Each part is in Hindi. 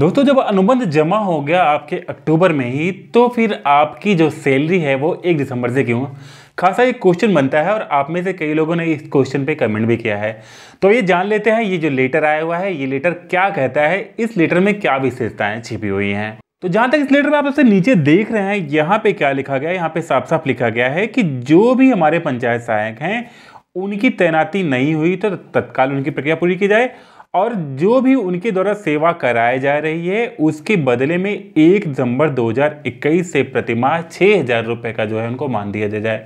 दोस्तों जब अनुबंध जमा हो गया आपके अक्टूबर में ही तो फिर आपकी जो सैलरी है वो एक दिसंबर से क्यों खासा एक क्वेश्चन बनता है और आप में से कई लोगों ने इस क्वेश्चन पे कमेंट भी किया है तो ये जान लेते हैं ये जो लेटर आया हुआ है ये लेटर क्या कहता है इस लेटर में क्या विशेषताएं छिपी हुई हैं तो जहां तक इस लेटर में आप सबसे नीचे देख रहे हैं यहाँ पे क्या लिखा गया है यहाँ पे साफ साफ लिखा गया है कि जो भी हमारे पंचायत सहायक हैं उनकी तैनाती नहीं हुई तो तत्काल उनकी प्रक्रिया पूरी की जाए और जो भी उनके द्वारा सेवा कराई जा रही है उसके बदले में एक दिसंबर 2021 से प्रतिमाह छः हज़ार रुपये का जो है उनको मान दिया जाए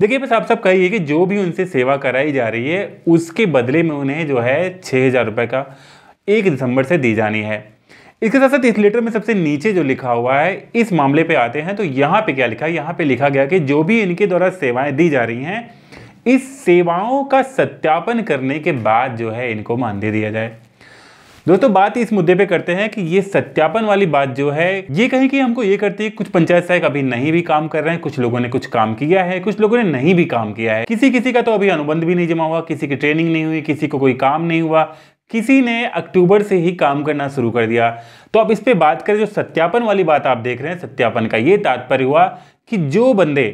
देखिए बस आप सब कहिए कि जो भी उनसे सेवा कराई जा रही है उसके बदले में उन्हें जो है छः हज़ार रुपये का एक दिसंबर से दी जानी है इसके साथ साथ इस लेटर में सबसे नीचे जो लिखा हुआ है इस मामले पे आते हैं तो यहाँ पे क्या लिखा है यहाँ पे लिखा गया कि जो भी इनके द्वारा सेवाएं दी जा रही हैं इस सेवाओं का सत्यापन करने के बाद जो है इनको मानदेय दिया जाए दोस्तों बात इस मुद्दे पे करते हैं कि ये सत्यापन वाली बात जो है ये कहीं कि हमको ये करती है कुछ पंचायत सहायक अभी नहीं भी काम कर रहे हैं कुछ लोगों ने कुछ काम किया है कुछ लोगों ने नहीं भी काम किया है किसी किसी का तो अभी अनुबंध भी नहीं जमा हुआ किसी की ट्रेनिंग नहीं हुई किसी को कोई काम नहीं हुआ किसी ने अक्टूबर से ही काम करना शुरू कर दिया तो अब इस पर बात करें जो सत्यापन वाली बात आप देख रहे हैं सत्यापन का ये तात्पर्य हुआ कि जो बंदे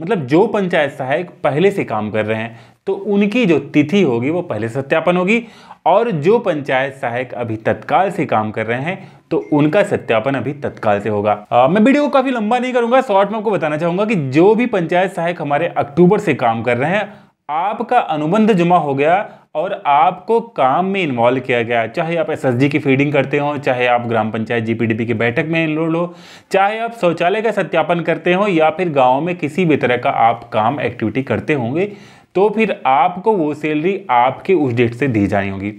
मतलब जो पंचायत सहायक पहले से काम कर रहे हैं तो उनकी जो तिथि होगी वो पहले सत्यापन होगी और जो पंचायत सहायक अभी तत्काल से काम कर रहे हैं तो उनका सत्यापन अभी तत्काल से होगा आ, मैं वीडियो को काफ़ी लंबा नहीं करूंगा शॉर्ट में आपको बताना चाहूंगा कि जो भी पंचायत सहायक हमारे अक्टूबर से काम कर रहे हैं आपका अनुबंध जमा हो गया और आपको काम में इन्वॉल्व किया गया चाहे आप एस की फीडिंग करते हो चाहे आप ग्राम पंचायत जीपीडीपी की बैठक में इन्वॉल्व हो चाहे आप शौचालय का सत्यापन करते हो या फिर गाँव में किसी भी तरह का आप काम एक्टिविटी करते होंगे तो फिर आपको वो सैलरी आपके उस डेट से दी जानी होगी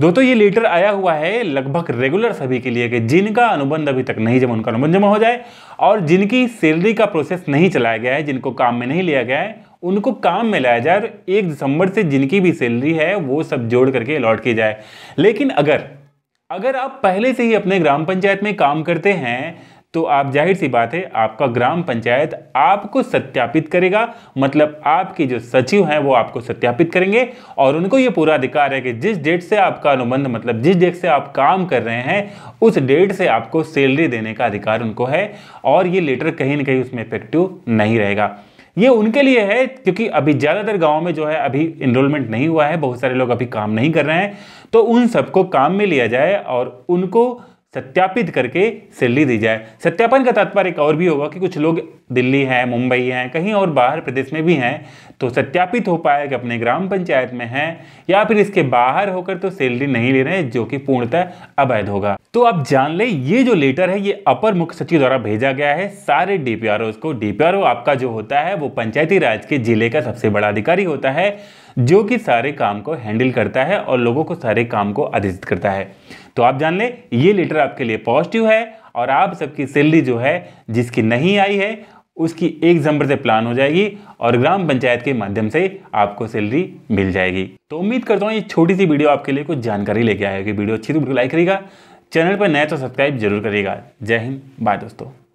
दोस्तों ये लेटर आया हुआ है लगभग रेगुलर सभी के लिए कि जिनका अनुबंध अभी तक नहीं जमा उनका अनुबंध जमा हो जाए और जिनकी सैलरी का प्रोसेस नहीं चलाया गया है जिनको काम में नहीं लिया गया है उनको काम में लाया जाए और एक दिसंबर से जिनकी भी सैलरी है वो सब जोड़ करके अलॉट की जाए लेकिन अगर अगर आप पहले से ही अपने ग्राम पंचायत में काम करते हैं तो आप जाहिर सी बात है आपका ग्राम पंचायत आपको सत्यापित करेगा मतलब आपके जो सचिव हैं वो आपको सत्यापित करेंगे और उनको ये पूरा अधिकार है कि जिस डेट से आपका अनुबंध मतलब जिस डेट से आप काम कर रहे हैं उस डेट से आपको सैलरी देने का अधिकार उनको है और ये लेटर कहीं ना कहीं उसमें इफेक्टिव नहीं रहेगा ये उनके लिए है क्योंकि अभी ज़्यादातर गाँव में जो है अभी इनरोलमेंट नहीं हुआ है बहुत सारे लोग अभी काम नहीं कर रहे हैं तो उन सबको काम में लिया जाए और उनको सत्यापित करके सैलरी दी जाए सत्यापन का तात्पर्य एक और भी होगा कि कुछ लोग दिल्ली हैं मुंबई हैं कहीं और बाहर प्रदेश में भी हैं तो सत्यापित हो पाए कि अपने ग्राम पंचायत में हैं या फिर इसके बाहर होकर तो सैलरी नहीं ले रहे जो कि पूर्णतः अवैध होगा तो आप जान ले ये जो लेटर है ये अपर मुख्य सचिव द्वारा भेजा गया है सारे डी को डी आपका जो होता है वो पंचायती राज के जिले का सबसे बड़ा अधिकारी होता है जो कि सारे काम को हैंडल करता है और लोगों को सारे काम को आदेशित करता है तो आप जान लें ये लेटर आपके लिए पॉजिटिव है और आप सबकी सैलरी जो है जिसकी नहीं आई है उसकी एक नंबर से प्लान हो जाएगी और ग्राम पंचायत के माध्यम से आपको सैलरी मिल जाएगी तो उम्मीद करता हूँ ये छोटी सी वीडियो आपके लिए कुछ जानकारी लेके आएगी वीडियो अच्छी तो वीडियो लाइक करेगा चैनल पर नए तो सब्सक्राइब जरूर करेगा जय हिंद बाय दोस्तों